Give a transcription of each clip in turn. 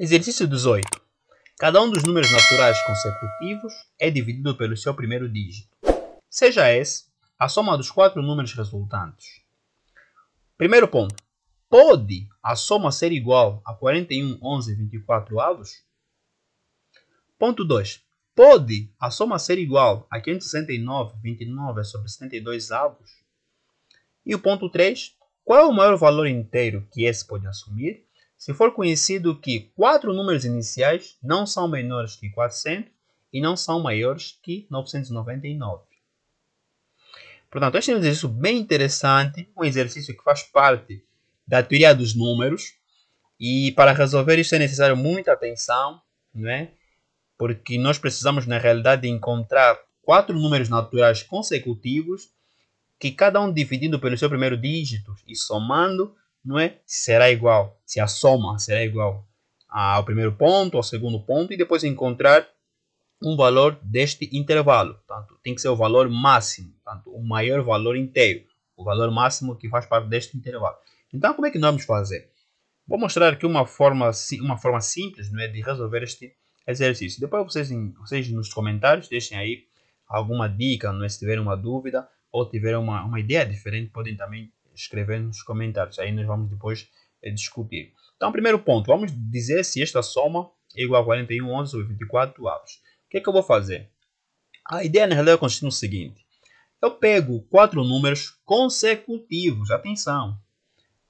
Exercício 18. Cada um dos números naturais consecutivos é dividido pelo seu primeiro dígito. Seja esse a soma dos quatro números resultantes. Primeiro ponto. Pode a soma ser igual a 41, 11 e 24 avos? Ponto 2. Pode a soma ser igual a 569, 29 sobre 72 avos? E o ponto 3. Qual é o maior valor inteiro que esse pode assumir? se for conhecido que quatro números iniciais não são menores que 400 e não são maiores que 999. Portanto, este é um exercício bem interessante, um exercício que faz parte da teoria dos números e para resolver isso é necessário muita atenção, não é? Porque nós precisamos na realidade encontrar quatro números naturais consecutivos que cada um dividindo pelo seu primeiro dígito e somando não é? Será igual, se a soma será igual ao primeiro ponto, ao segundo ponto, e depois encontrar um valor deste intervalo. tanto tem que ser o valor máximo, tanto o maior valor inteiro, o valor máximo que faz parte deste intervalo. Então, como é que nós vamos fazer? Vou mostrar aqui uma forma, uma forma simples não é, de resolver este exercício. Depois vocês, vocês nos comentários deixem aí alguma dica, não é, se tiverem uma dúvida ou tiverem uma, uma ideia diferente, podem também escrever nos comentários. Aí nós vamos depois eh, discutir. Então, primeiro ponto, vamos dizer se esta soma é igual a 41 onças ou 24 avos. O que é que eu vou fazer? A ideia na realidade consiste no seguinte. Eu pego quatro números consecutivos, atenção.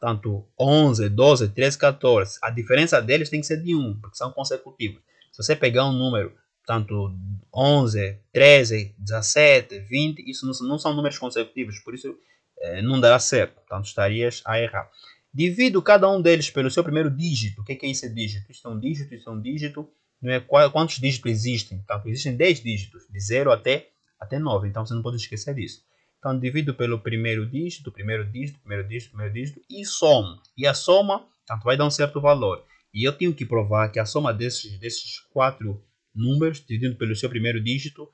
Tanto 11, 12, 13, 14. A diferença deles tem que ser de 1, porque são consecutivos. Se você pegar um número, tanto 11, 13, 17, 20, isso não, não são números consecutivos. Por isso eh, não dará certo. Portanto, estarias a errar. Divido cada um deles pelo seu primeiro dígito. O que é, que é esse é dígito? Isso é um dígito, isso é um dígito. Não é? Quantos dígitos existem? Portanto, tá, existem 10 dígitos, de 0 até, até 9. Então, você não pode esquecer disso. Então, divido pelo primeiro dígito, primeiro dígito, primeiro dígito, primeiro dígito e somo. E a soma, tanto vai dar um certo valor. E eu tenho que provar que a soma desses, desses quatro números, dividido pelo seu primeiro dígito,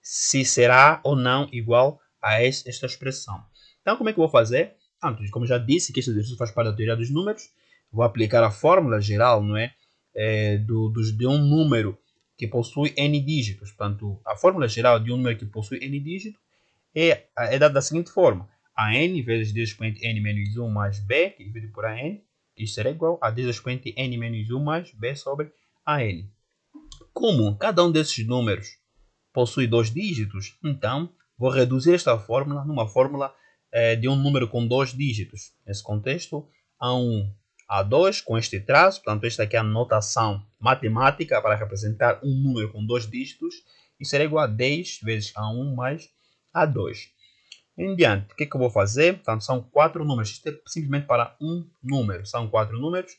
se será ou não igual a esta expressão. Então, como é que eu vou fazer? Ah, então, como eu já disse, que isso exercício faz parte da teoria dos números, vou aplicar a fórmula geral, não é? é do, de um número que possui n dígitos. Portanto, a fórmula geral de um número que possui n dígitos é, é dada da seguinte forma. a n vezes 10 n menos 1 mais b, que é divide por a n, isso será igual a 10 n menos 1 mais b sobre a n. Como cada um desses números possui dois dígitos, então vou reduzir esta fórmula numa fórmula é, de um número com dois dígitos. Nesse contexto, A1, A2 com este traço, portanto, esta aqui é a notação matemática para representar um número com dois dígitos, e será igual a 10 vezes A1 mais A2. Em diante, o que, é que eu vou fazer? Portanto, são quatro números, isto é simplesmente para um número, são quatro números,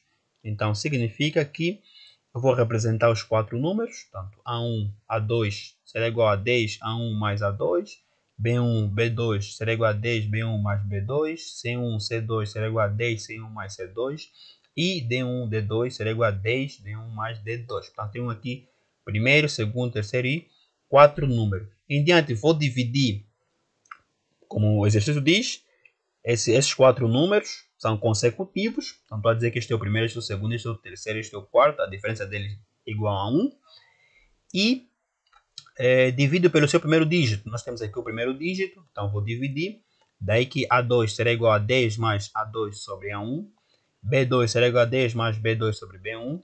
então significa que eu vou representar os quatro números, portanto, A1, A2 será igual a 10, A1 mais A2, B1, B2 será igual a 10, B1 mais B2, C1, C2 será igual a 10, C1 mais C2, e D1, D2 será igual a 10, D1 mais D2. Portanto, tenho aqui primeiro, segundo, terceiro e quatro números. Em diante, vou dividir, como o exercício diz, esse, esses quatro números são consecutivos. Então, pode dizer que este é o primeiro, este é o segundo, este é o terceiro, este é o quarto. A diferença deles é igual a 1. E é, divido pelo seu primeiro dígito. Nós temos aqui o primeiro dígito, então vou dividir. Daí que A2 será igual a 10 mais A2 sobre A1. B2 será igual a 10 mais B2 sobre B1.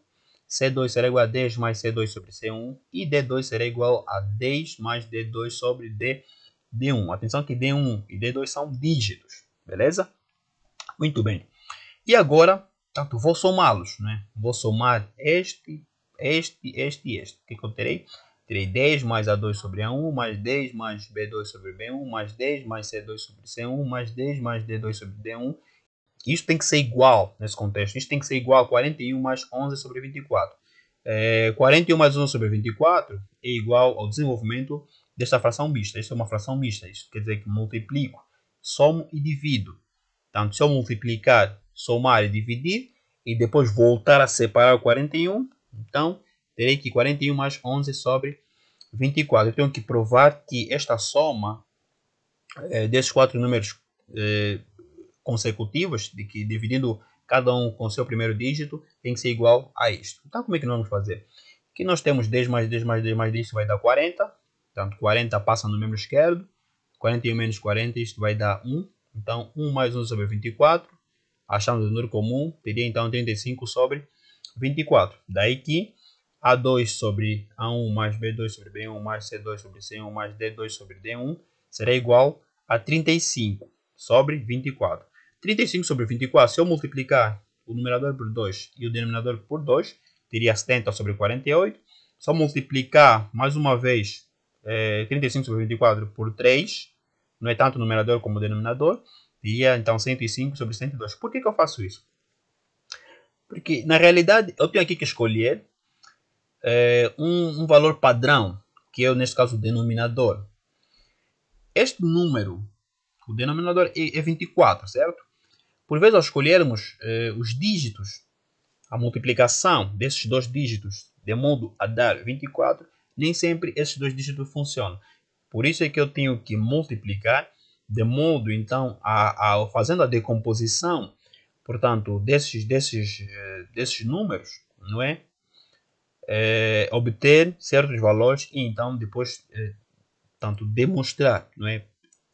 C2 será igual a 10 mais C2 sobre C1. E D2 será igual a 10 mais D2 sobre D, D1. Atenção que D1 e D2 são dígitos, beleza? Muito bem. E agora, tanto vou somá-los, né? Vou somar este, este, este e este. O que, que eu terei? Tirei 10 mais A2 sobre A1, mais 10 mais B2 sobre B1, mais 10 mais C2 sobre C1, mais 10 mais D2 sobre D1. Isso tem que ser igual nesse contexto. Isso tem que ser igual a 41 mais 11 sobre 24. É, 41 mais 11 sobre 24 é igual ao desenvolvimento desta fração mista. Isso é uma fração mista. Isso quer dizer que multiplico, somo e divido. Então, se eu multiplicar, somar e dividir, e depois voltar a separar o 41, então terei que 41 mais 11 sobre 24. Eu tenho que provar que esta soma é, desses quatro números é, consecutivos, de que dividindo cada um com seu primeiro dígito, tem que ser igual a isto. Então, como é que nós vamos fazer? Aqui nós temos 10 mais 10 mais 10 mais 10, isso vai dar 40. Portanto, 40 passa no membro esquerdo. 41 menos 40, isto vai dar 1. Então, 1 mais 1 sobre 24. Achamos o número comum, teria então 35 sobre 24. Daí que a2 sobre A1 mais B2 sobre B1 mais C2 sobre C1 mais D2 sobre D1 será igual a 35 sobre 24. 35 sobre 24, se eu multiplicar o numerador por 2 e o denominador por 2, teria 70 sobre 48. Só multiplicar mais uma vez é, eh, 35 sobre 24 por 3, não é tanto o numerador como o denominador, teria então 105 sobre 102. Por que, que eu faço isso? Porque na realidade eu tenho aqui que escolher é, um, um valor padrão, que é neste caso o denominador. Este número, o denominador é, é 24, certo? Por vezes, ao escolhermos é, os dígitos, a multiplicação desses dois dígitos, de modo a dar 24, nem sempre esses dois dígitos funcionam. Por isso é que eu tenho que multiplicar, de modo, então, a, a fazendo a decomposição, portanto, desses, desses, é, desses números, não é? é, obter certos valores e então depois é, tanto demonstrar, não é?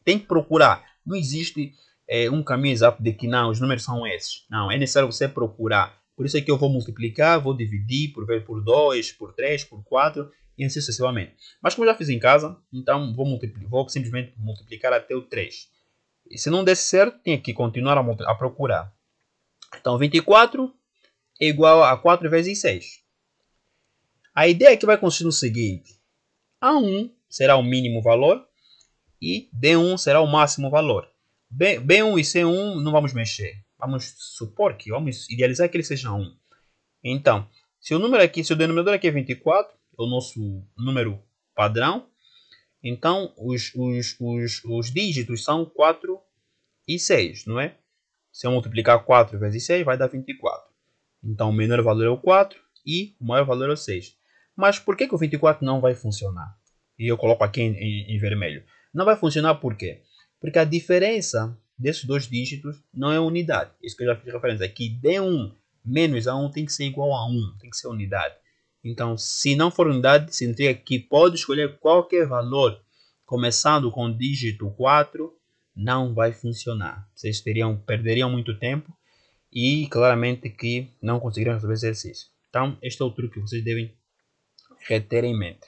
Tem que procurar. Não existe é, um caminho exato de que não, os números são esses. Não, é necessário você procurar. Por isso é que eu vou multiplicar, vou dividir por por 2, por 3, por 4 e assim sucessivamente. Mas como já fiz em casa, então vou, multiplicar, vou simplesmente multiplicar até o 3. E se não der certo, tem que continuar a, a procurar. Então 24 é igual a 4 vezes 6. A ideia é que vai consistir no seguinte: A1 será o mínimo valor e D1 será o máximo valor. B, 1 e C1 não vamos mexer. Vamos supor que vamos idealizar que ele seja 1. Então, se o número aqui, se o denominador aqui é 24, é o nosso número padrão, então os, os, os, os dígitos são 4 e 6, não é? Se eu multiplicar 4 vezes 6, vai dar 24. Então, o menor valor é o 4 e o maior valor é o 6. Mas por que, que o 24 não vai funcionar? E eu coloco aqui em, em, em vermelho. Não vai funcionar por quê? Porque a diferença desses dois dígitos não é unidade. Isso que eu já fiz referência aqui. D1 menos A1 tem que ser igual a 1, tem que ser unidade. Então, se não for unidade, se significa que pode escolher qualquer valor, começando com o dígito 4, não vai funcionar. Vocês teriam, perderiam muito tempo e claramente que não conseguiriam resolver esse exercício. Então, este é o truque que vocês devem reter em mente.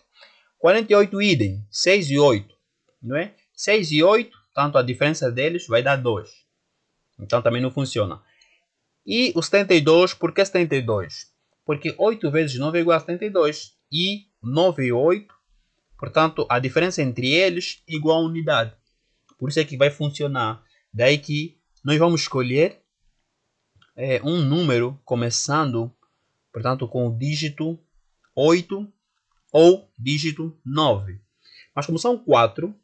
48 idem, 6 e 8, não é? 6 e 8, tanto a diferença deles vai dar 2. Então também não funciona. E o 72, por que 72? Porque 8 vezes 9 é igual a 72. E 9 e 8, portanto, a diferença entre eles é igual a unidade. Por isso é que vai funcionar. Daí que nós vamos escolher é, um número começando, portanto, com o dígito 8 ou dígito 9. Mas como são 4,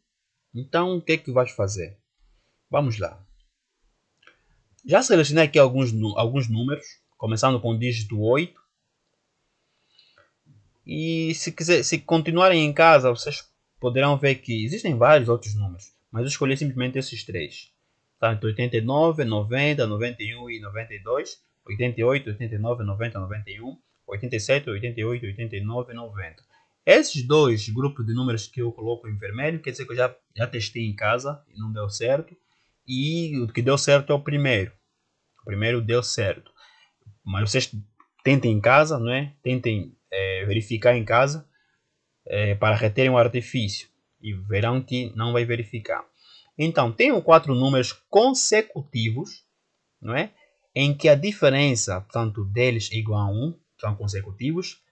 então o que é que vais fazer? Vamos lá. Já selecionei aqui alguns, alguns números, começando com o dígito 8. E se, quiser, se continuarem em casa, vocês poderão ver que existem vários outros números, mas eu escolhi simplesmente esses três. Tá? Então, 89, 90, 91 e 92, 88, 89, 90, 91, 87, 88, 89 90. Esses dois grupos de números que eu coloco em vermelho, quer dizer que eu já, já testei em casa e não deu certo. E o que deu certo é o primeiro. O primeiro deu certo. Mas vocês tentem em casa, não é? Tentem é, verificar em casa é, para reterem o artifício. E verão que não vai verificar. Então, tenho quatro números consecutivos, não é? Em que a diferença, portanto, deles é igual a 1, são consecutivos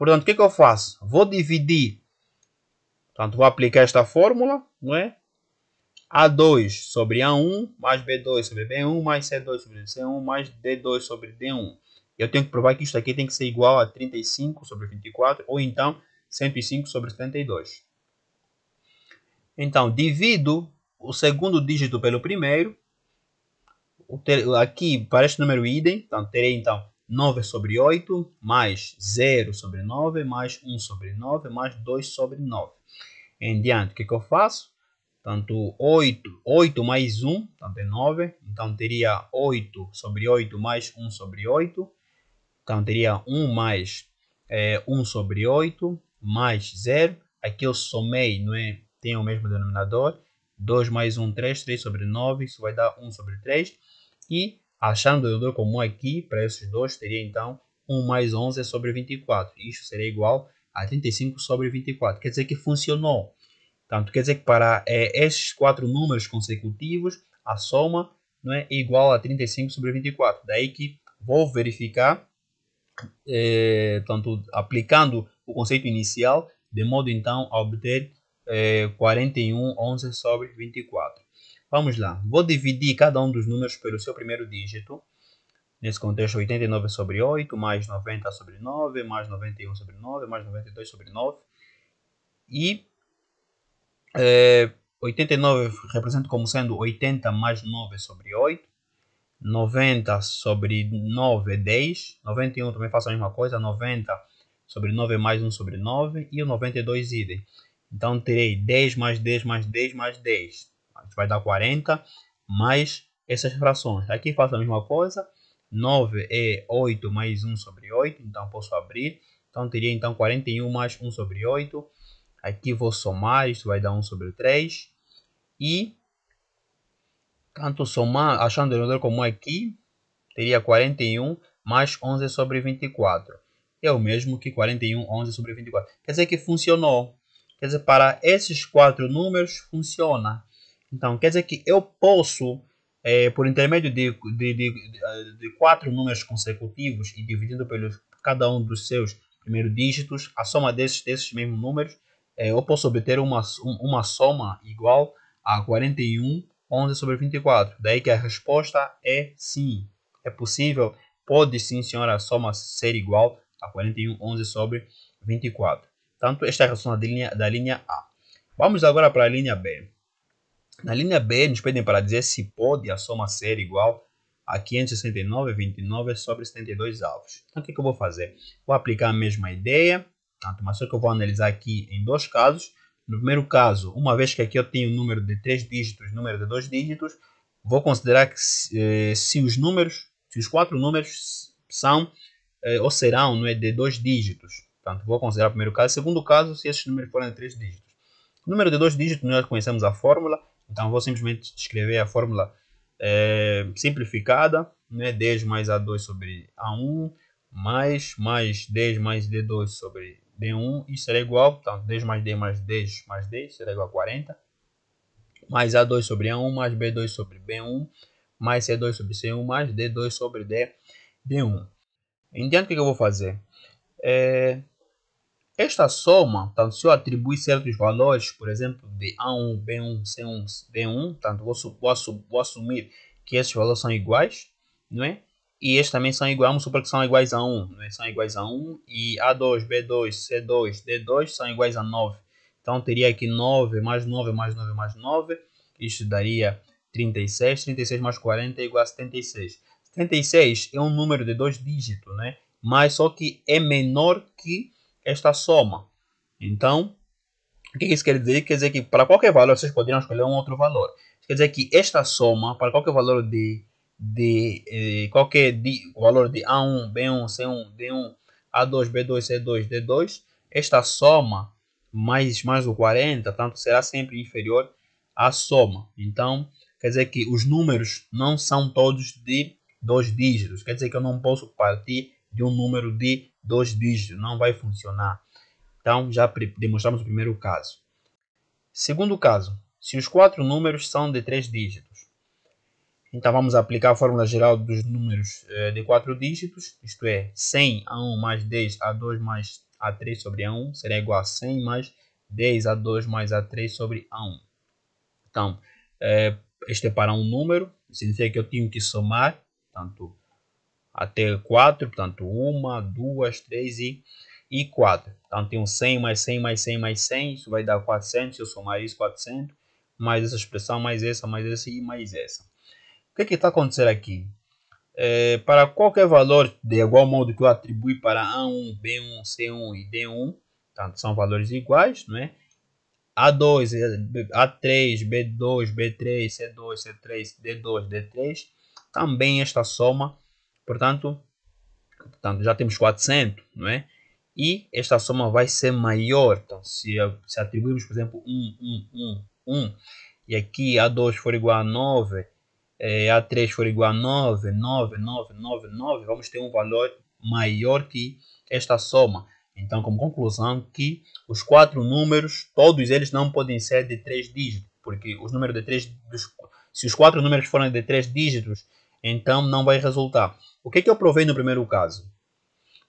Portanto, o que, é que eu faço? Vou dividir. Portanto, vou aplicar esta fórmula, não é? A2 sobre A1 mais B2 sobre B1 mais C2 sobre C1 mais D2 sobre D1. Eu tenho que provar que isto aqui tem que ser igual a 35 sobre 24 ou então 105 sobre 72. Então, divido o segundo dígito pelo primeiro. Aqui, para este número idem, então, terei então 9 sobre 8, mais 0 sobre 9, mais 1 sobre 9, mais 2 sobre 9. Em diante, o que, que eu faço? Tanto 8, 8 mais 1, tanto é 9. Então, teria 8 sobre 8 mais 1 sobre 8. Então, teria 1 mais é, eh, 1 sobre 8, mais 0. Aqui eu somei, não é? tem o mesmo denominador. 2 mais 1, 3. 3 sobre 9, isso vai dar 1 sobre 3. E Achando o Eudor comum aqui, para esses dois, teria então 1 mais 11 sobre 24. Isso seria igual a 35 sobre 24. Quer dizer que funcionou. Portanto, quer dizer que para é, eh, esses quatro números consecutivos, a soma não é, é igual a 35 sobre 24. Daí que vou verificar, é, tanto aplicando o conceito inicial, de modo então a obter é, 41, 11 sobre 24. Vamos lá. Vou dividir cada um dos números pelo seu primeiro dígito. Nesse contexto, 89 sobre 8, mais 90 sobre 9, mais 91 sobre 9, mais 92 sobre 9. E é, 89 represento como sendo 80 mais 9 sobre 8. 90 sobre 9 é 10. 91 também faço a mesma coisa. 90 sobre 9 é mais 1 sobre 9. E o 92 idem. Então terei 10 mais 10 mais 10 mais 10 vai dar 40 mais essas frações. Aqui faço a mesma coisa. 9 é 8 mais 1 sobre 8, então posso abrir. Então teria então 41 mais 1 sobre 8. Aqui vou somar, isso vai dar 1 sobre 3. E tanto somar, achando o denominador comum aqui, teria 41 mais 11 sobre 24. É o mesmo que 41, 11 sobre 24. Quer dizer que funcionou. Quer dizer, para esses quatro números, funciona. Então, quer dizer que eu posso, é, por intermédio de, de, de, de, quatro números consecutivos e dividindo pelos cada um dos seus primeiros dígitos, a soma desses, desses mesmos números, é, eu posso obter uma, uma soma igual a 41, 11 sobre 24. Daí que a resposta é sim. É possível, pode sim, senhora, a soma ser igual a 41, 11 sobre 24. Tanto esta é a relação da linha, da linha A. Vamos agora para a linha B. Na linha B, nos pedem para dizer se pode a soma ser igual a 569,29 sobre 72 alvos. Então, o que, que eu vou fazer? Vou aplicar a mesma ideia, tanto, tá? mas só que eu vou analisar aqui em dois casos. No primeiro caso, uma vez que aqui eu tenho o número de 3 dígitos, número de 2 dígitos, vou considerar que se, eh, se os números, se os quatro números são eh, ou serão não é, de 2 dígitos. Portanto, tá? vou considerar o primeiro caso. Segundo caso, se esses números forem de 3 dígitos. O número de 2 dígitos, nós conhecemos a fórmula então vou simplesmente escrever a fórmula é, simplificada, né? 10 mais A2 sobre A1, mais, mais 10 mais D2 sobre D1, isso será igual, portanto, 10 mais D mais 10 mais D, será igual a 40, mais A2 sobre A1, mais B2 sobre B1, mais C2 sobre C1, mais D2 sobre D, D1. Entendo o que eu vou fazer. É, esta soma, tanto tá? se eu atribuir certos valores, por exemplo, de A1, B1, C1, b 1 tanto tá? vou, vou, vou assumir que esses valores são iguais, não é? E estes também são iguais, vamos supor que são iguais a 1, não é? São iguais a 1 e A2, B2, C2, D2 são iguais a 9. Então teria aqui 9 mais 9 mais 9 mais 9, isto daria 36, 36 mais 40 é igual a 76. 76 é um número de dois dígitos, né? Mas só que é menor que esta soma. Então, o que isso quer dizer? Quer dizer que para qualquer valor vocês poderiam escolher um outro valor. quer dizer que esta soma, para qualquer valor de, de eh, qualquer de, valor de A1, B1, C1, D1, A2, B2, C2, D2, esta soma mais, mais o 40, tanto será sempre inferior à soma. Então, quer dizer que os números não são todos de dois dígitos. Quer dizer que eu não posso partir de um número de dois dígitos, não vai funcionar. Então, já demonstramos o primeiro caso. Segundo caso, se os quatro números são de três dígitos. Então, vamos aplicar a fórmula geral dos números eh, de quatro dígitos, isto é, 100 a 1 mais 10 a 2 mais a 3 sobre a 1 será igual a 100 mais 10 a 2 mais a 3 sobre a 1. Então, eh, este é para um número, significa que eu tenho que somar, portanto, até 4, portanto, 1, 2, 3 e, e Então, tem um 100 mais 100 mais 100 mais 100, isso vai dar 400, se eu somar isso, 400, mais essa expressão, mais essa, mais essa e mais essa. O que é que está acontecendo aqui? É, para qualquer valor de igual modo que eu atribui para A1, B1, C1 e D1, tanto são valores iguais, não é? A2, A3, B2, B3, C2, C3, D2, D3, também esta soma Portanto, portanto, já temos 400, não é? E esta soma vai ser maior. Então, se, se atribuirmos, por exemplo, 1, 1, 1, 1, e aqui A2 for igual a 9, eh, A3 for igual a 9, 9, 9, 9, 9, vamos ter um valor maior que esta soma. Então, como conclusão, que os quatro números, todos eles não podem ser de três dígitos, porque os números de três, dos, se os quatro números forem de três dígitos, então não vai resultar. O que, é que eu provei no primeiro caso?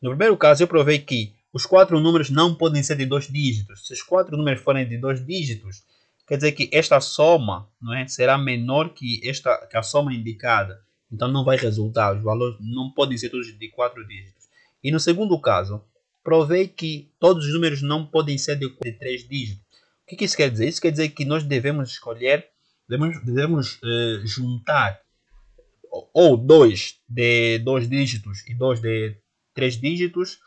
No primeiro caso eu provei que os quatro números não podem ser de dois dígitos. Se os quatro números forem de dois dígitos, quer dizer que esta soma não é, será menor que, esta, que a soma indicada. Então não vai resultar. Os valores não podem ser todos de quatro dígitos. E no segundo caso, provei que todos os números não podem ser de, de três dígitos. O que, que isso quer dizer? Isso quer dizer que nós devemos escolher, devemos, devemos eh, juntar ou 2 de 2 dígitos e 2 de 3 dígitos,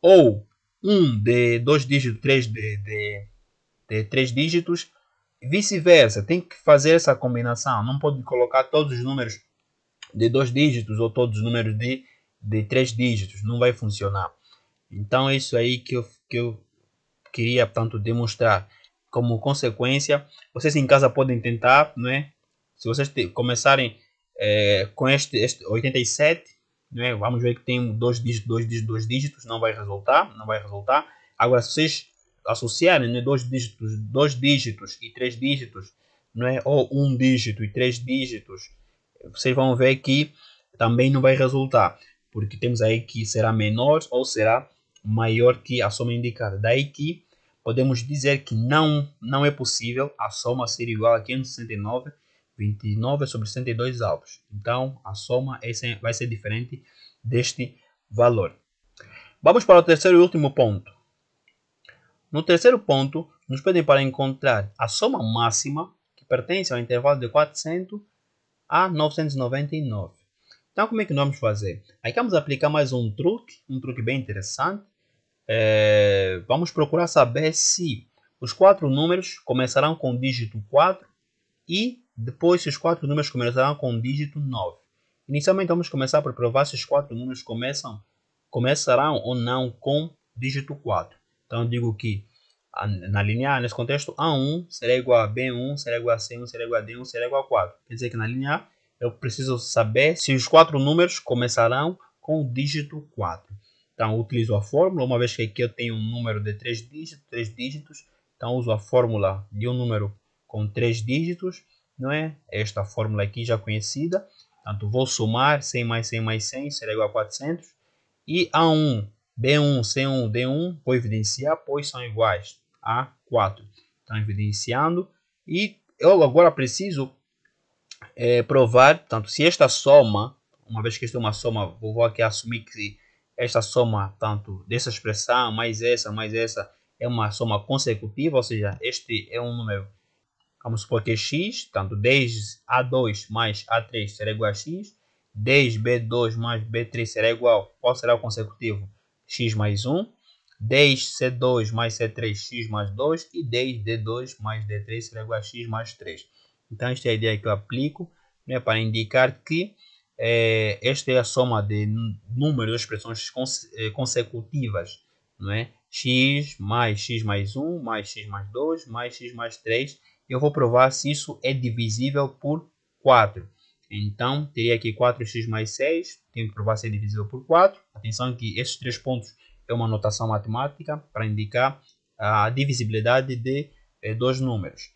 ou 1 um de 2 dígitos, 3 de, de, de 3 dígitos, vice-versa, tem que fazer essa combinação, não pode colocar todos os números de 2 dígitos ou todos os números de, de 3 dígitos, não vai funcionar. Então é isso aí que eu, que eu queria tanto demonstrar. Como consequência, vocês em casa podem tentar, né? Se vocês te, começarem é, com este, este 87, né, vamos ver que tem dois, dois, dois dígitos, não vai resultar, não vai resultar. Agora, se vocês associarem né, dois, dígitos, dois dígitos e três dígitos, né, ou um dígito e três dígitos, vocês vão ver que também não vai resultar, porque temos aí que será menor ou será maior que a soma indicada. Daí que podemos dizer que não, não é possível a soma ser igual a 569 29 é sobre 62 alvos. Então, a soma é vai ser diferente deste valor. Vamos para o terceiro e último ponto. No terceiro ponto, nos pedem para encontrar a soma máxima que pertence ao intervalo de 400 a 999. Então, como é que nós vamos fazer? Aqui vamos aplicar mais um truque, um truque bem interessante. É, vamos procurar saber se os quatro números começarão com o dígito 4 e depois, se os quatro números começarão com o dígito 9. Inicialmente, vamos começar por provar se os quatro números começam, começarão ou não com dígito 4. Então, eu digo que na linha A, nesse contexto, A1 será igual a B1, será igual a C1, será igual a D1, será igual a 4. Quer dizer que na linha A, eu preciso saber se os quatro números começarão com o dígito 4. Então, utilizo a fórmula, uma vez que aqui eu tenho um número de 3 dígitos, 3 dígitos, então uso a fórmula de um número com 3 dígitos não é? Esta fórmula aqui já conhecida. Portanto, vou somar 100 mais 100 mais 100, será igual a 400. E A1, B1, C1, D1, vou evidenciar, pois são iguais a 4. Então, evidenciando. E eu agora preciso é, provar, portanto, se esta soma, uma vez que esta é uma soma, vou aqui assumir que esta soma, tanto dessa expressão, mais essa, mais essa, é uma soma consecutiva, ou seja, este é um número Vamos supor que é x, portanto, 10a2 mais a3 será igual a x, 10b2 mais b3 será igual, qual será o consecutivo? x mais 1, 10c2 mais c3, x mais 2, e 10d2 mais d3 será igual a x mais 3. Então, esta é a ideia que eu aplico né, para indicar que é, esta é a soma de número de expressões cons é, consecutivas, não é? x mais x mais 1, mais x mais 2, mais x mais 3, eu vou provar se isso é divisível por 4. Então, teria aqui 4x mais 6, tenho que provar se é divisível por 4. Atenção que esses três pontos é uma notação matemática para indicar a divisibilidade de eh, dois números.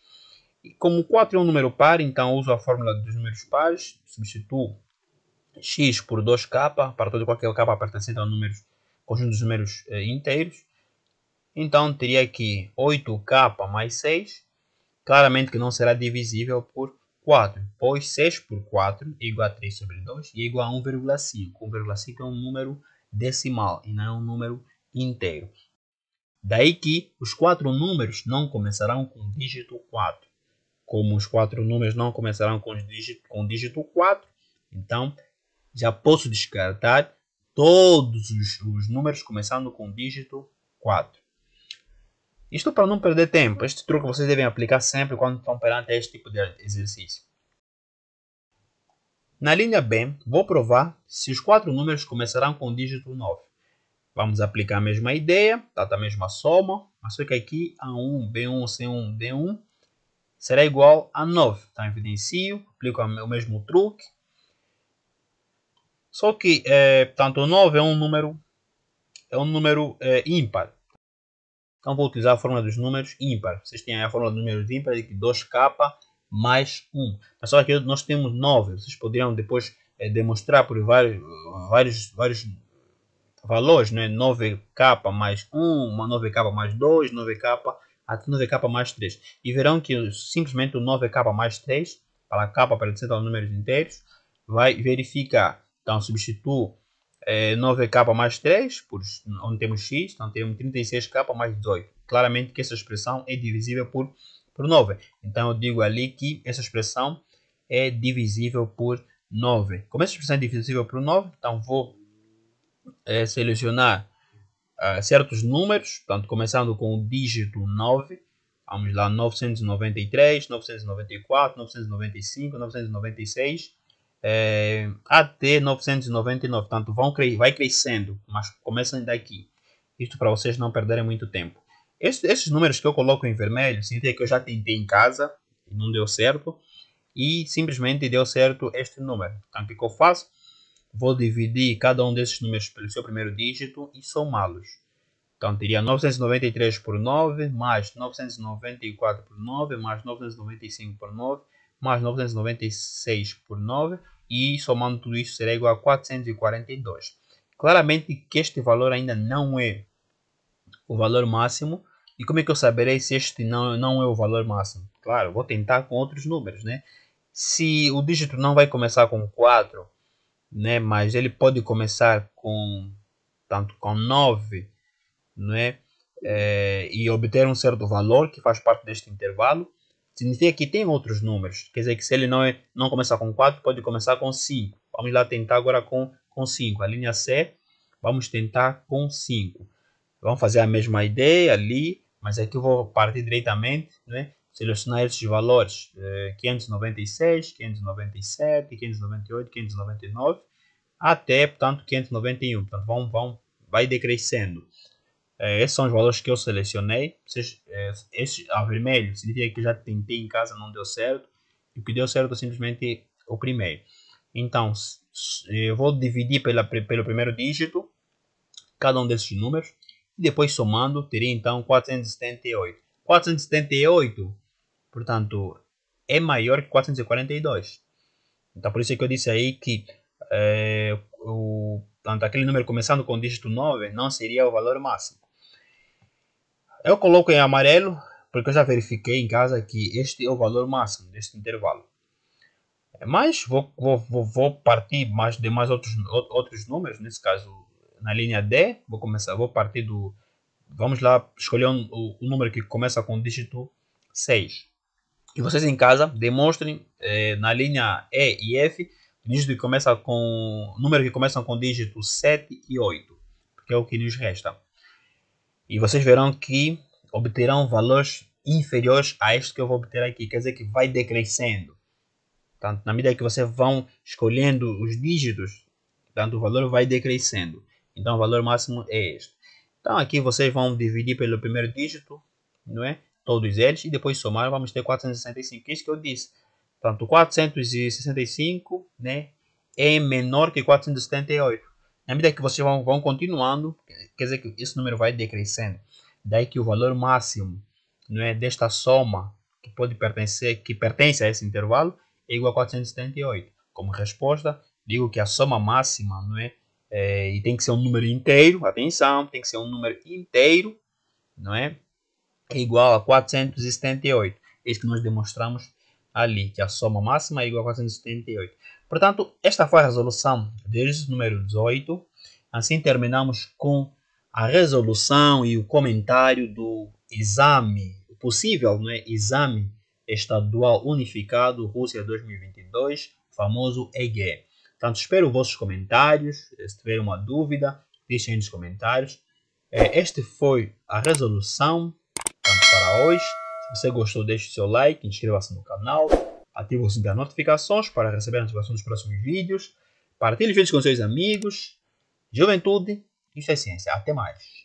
E como 4 é um número par, então uso a fórmula dos números pares, substituo x por 2k para todo qualquer k pertencente ao número, conjunto dos números eh, inteiros. Então teria aqui 8k mais 6 Claramente que não será divisível por 4, pois 6 por 4 é igual a 3 sobre 2 e é igual a 1,5. 1,5 é um número decimal e não é um número inteiro. Daí que os quatro números não começarão com o dígito 4. Como os quatro números não começarão com o dígito, com o dígito 4, então já posso descartar todos os, os números começando com o dígito 4. Isto para não perder tempo. Este truque vocês devem aplicar sempre quando estão perante este tipo de exercício. Na linha B, vou provar se os quatro números começarão com o dígito 9. Vamos aplicar a mesma ideia, tá, tá a mesma soma, mas só que aqui A1, B1, C1, D1 será igual a 9. Então tá, evidencio, aplico o mesmo truque. Só que, é, eh, portanto, o 9 é um número, é um número é, ímpar. Então vou utilizar a fórmula dos números ímpares. Vocês têm a fórmula dos números ímpares de que 2k mais 1. Mas só que nós temos 9. Vocês poderiam depois é, demonstrar por vários, vários, vários valores, né? 9k mais 1, 9k mais 2, 9k até 9k mais 3. E verão que simplesmente o 9k mais 3, para k para o números inteiros, vai verificar. Então substituo 9k é, mais 3, por, onde temos x, então temos 36k mais 18. Claramente que essa expressão é divisível por, por 9. Então eu digo ali que essa expressão é divisível por 9. Como essa expressão é divisível por 9, então vou é, selecionar uh, certos números, portanto, começando com o dígito 9. Vamos lá, 993, 994, 995, 996 é, até 999, tanto vão cre vai crescendo, mas começam daqui. Isto para vocês não perderem muito tempo. Esses, esses números que eu coloco em vermelho senti que eu já tentei em casa e não deu certo. E simplesmente deu certo este número. Então o que, que eu faço? Vou dividir cada um desses números pelo seu primeiro dígito e somá-los. Então teria 993 por 9, mais 994 por 9, mais 995 por 9, mais 996 por 9, e somando tudo isso será igual a 442. Claramente que este valor ainda não é o valor máximo. E como é que eu saberei se este não, não é o valor máximo? Claro, vou tentar com outros números, né? Se o dígito não vai começar com 4, né? Mas ele pode começar com tanto com 9, né? É, e obter um certo valor que faz parte deste intervalo. Significa que tem outros números. Quer dizer que se ele não, é, não começar com 4, pode começar com 5. Vamos lá tentar agora com, com 5. A linha C, vamos tentar com 5. Vamos fazer a mesma ideia ali, mas aqui eu vou partir diretamente, né? selecionar esses valores, eh, 596, 597, 598, 599, até, portanto, 591. Portanto, vão, vão, vai decrescendo esses é, são os valores que eu selecionei. É, esse a vermelho significa que já tentei em casa, não deu certo. E o que deu certo é simplesmente o primeiro. Então, eu vou dividir pela, pelo primeiro dígito cada um desses números. E depois somando, teria então 478. 478, portanto, é maior que 442. Então, por isso é que eu disse aí que é, o, portanto, aquele número começando com o dígito 9 não seria o valor máximo. Eu coloco em amarelo porque eu já verifiquei em casa que este é o valor máximo deste intervalo. Mas vou, vou, vou partir mais de mais outros, outros números, nesse caso na linha D, vou começar, vou partir do, vamos lá, escolher um, o, o número que começa com o dígito 6. E vocês em casa demonstrem eh, na linha E e F, dígito que começa com, número que começam com dígito 7 e 8, que é o que nos resta. E vocês verão que obterão valores inferiores a este que eu vou obter aqui. Quer dizer que vai decrescendo. tanto na medida que vocês vão escolhendo os dígitos, tanto o valor vai decrescendo. Então, o valor máximo é este. Então, aqui vocês vão dividir pelo primeiro dígito, não é? Todos eles. E depois somar, vamos ter 465. É isso que eu disse. tanto 465 né, é menor que 478. Na medida que vocês vão, vão continuando, quer dizer que esse número vai decrescendo. Daí que o valor máximo não é, desta soma que pode pertencer, que pertence a esse intervalo, é igual a 478. Como resposta, digo que a soma máxima não é, é e tem que ser um número inteiro, atenção, tem que ser um número inteiro, não é? É igual a 478. É isso que nós demonstramos ali, que a soma máxima é igual a 478. Portanto, esta foi a resolução deles, número 18. Assim terminamos com a resolução e o comentário do exame, o possível não é? exame estadual unificado Rússia 2022, famoso EGE. Portanto, espero vossos comentários. Se tiver uma dúvida, deixem nos comentários. É, este foi a resolução para hoje. Se você gostou, deixe seu like, inscreva-se no canal ative o sininho das notificações para receber a notificação dos próximos vídeos, partilhe os vídeos com seus amigos, juventude, isso é ciência. Até mais!